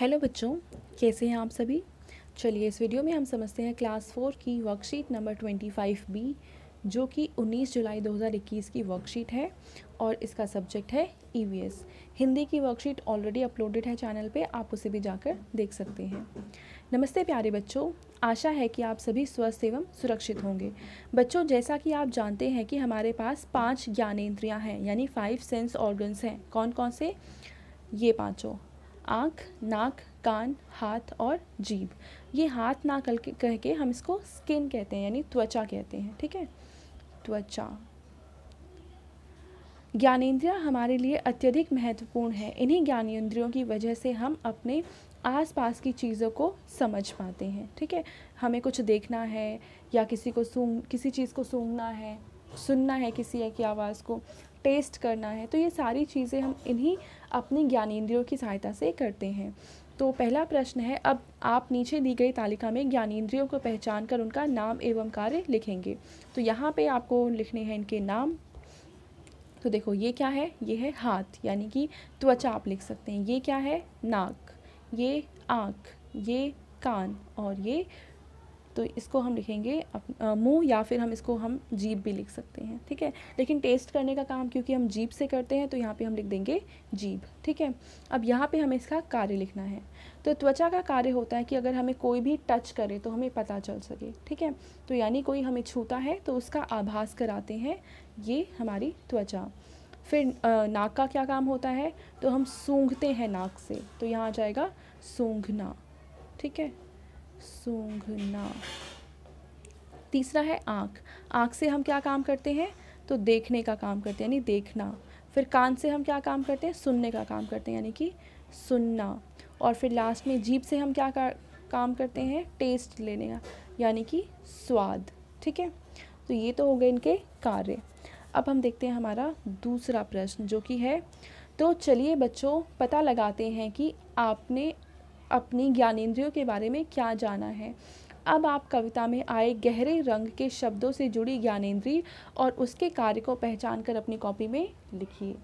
hello बच्चों कैसे हैं आप सभी चलिए इस वीडियो में हम समझते हैं क्लास फोर की worksheet number twenty five B जो कि 19 जुलाई 2021 की वर्कशीट है और इसका सब्जेक्ट है ई e हिंदी की वर्कशीट ऑलरेडी अपलोडेड है चैनल पे आप उसे भी जाकर देख सकते हैं नमस्ते प्यारे बच्चों आशा है कि आप सभी स्वस्थ एवं सुरक्षित होंगे बच्चों जैसा कि आप जानते हैं कि हमारे पास पांच ज्ञानेन्द्रियाँ हैं यानी फाइव सेंस ऑर्गन्स हैं कौन कौन से ये पाँचों आँख नाक कान हाथ और जीभ ये हाथ नाक कह के हम इसको स्किन कहते हैं यानी त्वचा कहते हैं ठीक है त्वचा ज्ञानेंद्रियाँ हमारे लिए अत्यधिक महत्वपूर्ण है इन्हीं ज्ञानेंद्रियों की वजह से हम अपने आसपास की चीज़ों को समझ पाते हैं ठीक है हमें कुछ देखना है या किसी को सूं किसी चीज़ को सूंघना है सुनना है किसी की आवाज़ को टेस्ट करना है तो ये सारी चीज़ें हम इन्हीं अपनी ज्ञानेंद्रियों की सहायता से करते हैं तो पहला प्रश्न है अब आप नीचे दी गई तालिका में ज्ञानेंद्रियों को पहचान कर उनका नाम एवं कार्य लिखेंगे तो यहाँ पे आपको लिखने हैं इनके नाम तो देखो ये क्या है ये है हाथ यानी कि त्वचा आप लिख सकते हैं ये क्या है नाक ये आँख ये कान और ये तो इसको हम लिखेंगे मुंह या फिर हम इसको हम जीप भी लिख सकते हैं ठीक है लेकिन टेस्ट करने का काम क्योंकि हम जीप से करते हैं तो यहाँ पे हम लिख देंगे जीभ ठीक है अब यहाँ पे हमें इसका कार्य लिखना है तो त्वचा का कार्य होता है कि अगर हमें कोई भी टच करे तो हमें पता चल सके ठीक है तो यानी कोई हमें छूता है तो उसका आभास कराते हैं ये हमारी त्वचा फिर नाक का क्या काम होता है तो हम सूंघते हैं नाक से तो यहाँ आ जाएगा सूंघना ठीक है सूंघना तीसरा है आँख आँख से हम क्या काम करते हैं तो देखने का काम करते हैं यानी देखना फिर कान से हम क्या काम करते हैं सुनने का काम करते हैं यानी कि सुनना और फिर लास्ट में जीप से हम क्या कर, काम करते हैं टेस्ट लेने का यानी कि स्वाद ठीक है तो ये तो हो गए इनके कार्य अब हम देखते हैं हमारा दूसरा प्रश्न जो कि है तो चलिए बच्चों पता लगाते हैं कि आपने अपनी ज्ञानेंद्रियों के बारे में क्या जाना है अब आप कविता में आए गहरे रंग के शब्दों से जुड़ी ज्ञानेंद्री और उसके कार्य को पहचान कर अपनी कॉपी में लिखिए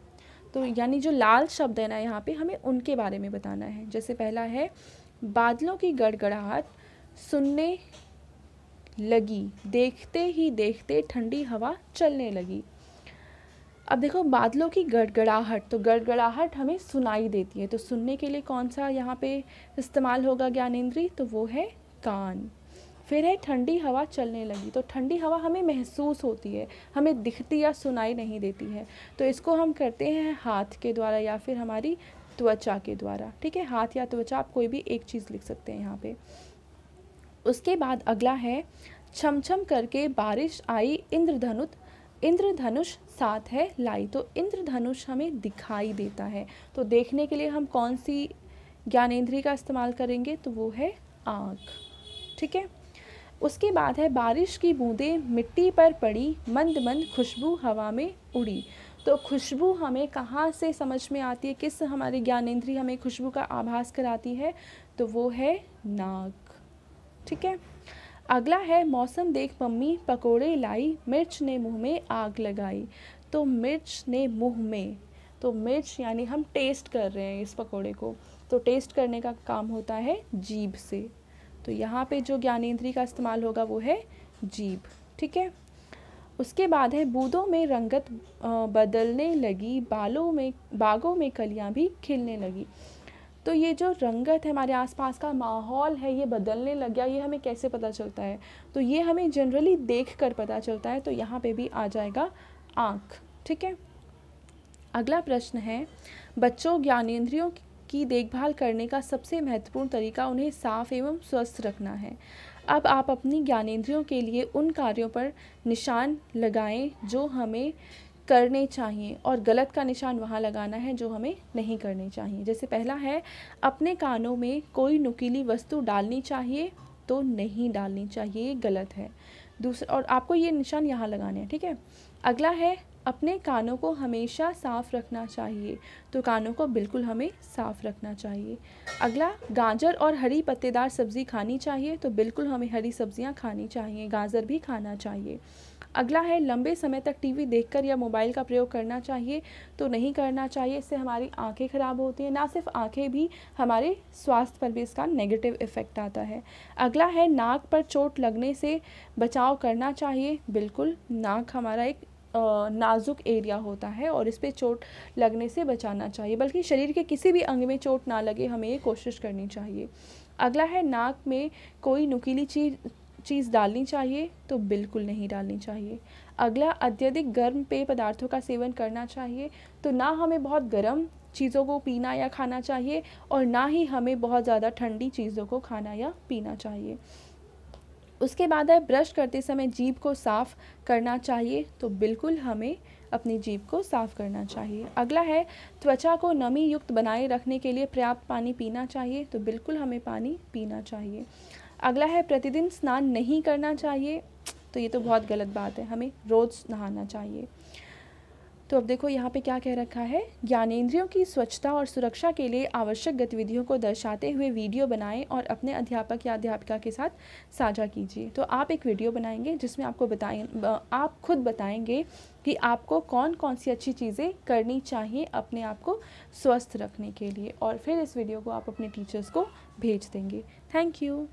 तो यानी जो लाल शब्द है ना यहाँ पे हमें उनके बारे में बताना है जैसे पहला है बादलों की गड़गड़ाहट सुनने लगी देखते ही देखते ठंडी हवा चलने लगी अब देखो बादलों की गड़गड़ाहट तो गड़गड़ाहट हमें सुनाई देती है तो सुनने के लिए कौन सा यहाँ पे इस्तेमाल होगा ज्ञानेन्द्री तो वो है कान फिर है ठंडी हवा चलने लगी तो ठंडी हवा हमें महसूस होती है हमें दिखती या सुनाई नहीं देती है तो इसको हम करते हैं हाथ के द्वारा या फिर हमारी त्वचा के द्वारा ठीक है हाथ या त्वचा आप कोई भी एक चीज़ लिख सकते हैं यहाँ पे उसके बाद अगला है छमछम करके बारिश आई इंद्रधनुत इंद्रधनुष साथ है लाई तो इंद्रधनुष हमें दिखाई देता है तो देखने के लिए हम कौन सी ज्ञानेन्द्रीय का इस्तेमाल करेंगे तो वो है आँख ठीक है उसके बाद है बारिश की बूंदें मिट्टी पर पड़ी मंद मंद खुशबू हवा में उड़ी तो खुशबू हमें कहाँ से समझ में आती है किस हमारे ज्ञानेन्द्रीय हमें खुशबू का आभास कराती है तो वो है नाक ठीक है अगला है मौसम देख मम्मी पकोड़े लाई मिर्च ने मुंह में आग लगाई तो मिर्च ने मुंह में तो मिर्च यानी हम टेस्ट कर रहे हैं इस पकोड़े को तो टेस्ट करने का काम होता है जीभ से तो यहाँ पे जो ज्ञानेंद्री का इस्तेमाल होगा वो है जीभ ठीक है उसके बाद है बूदों में रंगत बदलने लगी बालों में बागों में कलियाँ भी खिलने लगी तो ये जो रंगत है हमारे आसपास का माहौल है ये बदलने लग गया ये हमें कैसे पता चलता है तो ये हमें जनरली देख कर पता चलता है तो यहाँ पे भी आ जाएगा आँख ठीक है अगला प्रश्न है बच्चों ज्ञानेंद्रियों की देखभाल करने का सबसे महत्वपूर्ण तरीका उन्हें साफ एवं स्वस्थ रखना है अब आप अपनी ज्ञानेंद्रियों के लिए उन कार्यों पर निशान लगाएं जो हमें करने चाहिए और गलत का निशान वहाँ लगाना है जो हमें नहीं करने चाहिए जैसे पहला है अपने कानों में कोई नुकीली वस्तु डालनी चाहिए तो नहीं डालनी चाहिए ये गलत है दूसरा और आपको ये निशान यहाँ लगाने हैं ठीक है अगला है अपने कानों को हमेशा साफ़ रखना चाहिए तो कानों को बिल्कुल हमें साफ़ रखना चाहिए अगला गाजर और हरी पत्तेदार सब्ज़ी खानी चाहिए तो बिल्कुल हमें हरी सब्ज़ियाँ खानी चाहिए गाजर भी खाना चाहिए अगला है लंबे समय तक टीवी देखकर या मोबाइल का प्रयोग करना चाहिए तो नहीं करना चाहिए इससे हमारी आंखें ख़राब होती हैं ना सिर्फ आंखें भी हमारे स्वास्थ्य पर भी इसका नेगेटिव इफ़ेक्ट आता है अगला है नाक पर चोट लगने से बचाव करना चाहिए बिल्कुल नाक हमारा एक नाजुक एरिया होता है और इस पर चोट लगने से बचाना चाहिए बल्कि शरीर के किसी भी अंग में चोट ना लगे हमें ये कोशिश करनी चाहिए अगला है नाक में कोई नुकीली चीज चीज़ डालनी चाहिए तो बिल्कुल नहीं डालनी चाहिए अगला अत्यधिक गर्म पेय पदार्थों का सेवन करना चाहिए तो ना हमें बहुत गर्म चीज़ों को पीना या खाना चाहिए और ना ही हमें बहुत ज़्यादा ठंडी चीज़ों को खाना या पीना चाहिए उसके बाद है ब्रश करते समय जीभ को साफ़ करना चाहिए तो बिल्कुल हमें अपनी जीभ को साफ़ करना चाहिए अगला है त्वचा को नमी युक्त बनाए रखने के लिए पर्याप्त पानी पीना चाहिए तो बिल्कुल हमें पानी पीना चाहिए अगला है प्रतिदिन स्नान नहीं करना चाहिए तो ये तो बहुत गलत बात है हमें रोज़ नहाना चाहिए तो अब देखो यहाँ पे क्या कह रखा है ज्ञानेंद्रियों की स्वच्छता और सुरक्षा के लिए आवश्यक गतिविधियों को दर्शाते हुए वीडियो बनाएं और अपने अध्यापक या अध्यापिका के साथ साझा कीजिए तो आप एक वीडियो बनाएंगे जिसमें आपको बताएं आप खुद बताएंगे कि आपको कौन कौन सी अच्छी चीज़ें करनी चाहिए अपने आप को स्वस्थ रखने के लिए और फिर इस वीडियो को आप अपने टीचर्स को भेज देंगे थैंक यू